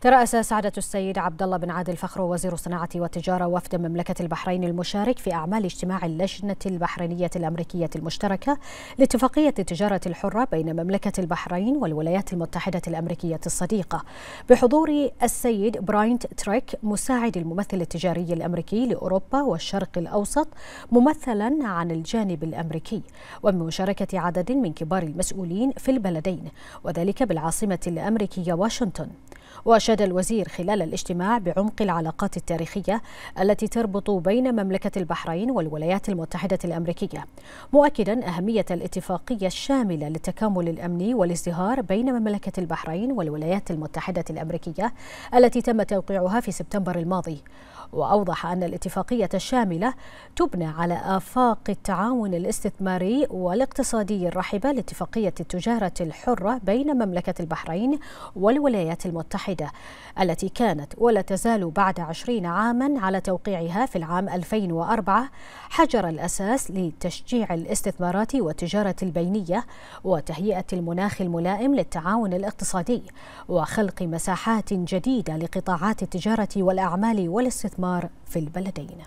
ترأس سعادة السيد عبد الله بن عادل فخرو وزير الصناعة والتجارة وفد مملكة البحرين المشارك في أعمال اجتماع اللجنة البحرينية الأمريكية المشتركة لاتفاقية التجارة الحرة بين مملكة البحرين والولايات المتحدة الأمريكية الصديقة بحضور السيد براينت تريك مساعد الممثل التجاري الأمريكي لأوروبا والشرق الأوسط ممثلا عن الجانب الأمريكي وبمشاركة عدد من كبار المسؤولين في البلدين وذلك بالعاصمة الأمريكية واشنطن وأشاد الوزير خلال الاجتماع بعمق العلاقات التاريخية التي تربط بين مملكة البحرين والولايات المتحدة الأمريكية مؤكدا أهمية الاتفاقية الشاملة للتكامل الأمني والازدهار بين مملكة البحرين والولايات المتحدة الأمريكية التي تم توقيعها في سبتمبر الماضي وأوضح أن الاتفاقية الشاملة تبنى على آفاق التعاون الاستثماري والاقتصادي الرحبة لاتفاقية التجارة الحرة بين مملكة البحرين والولايات المتحدة التي كانت ولا تزال بعد عشرين عاما على توقيعها في العام 2004 حجر الأساس لتشجيع الاستثمارات والتجارة البينية وتهيئة المناخ الملائم للتعاون الاقتصادي وخلق مساحات جديدة لقطاعات التجارة والأعمال والاستثمار الاستثمار في البلدين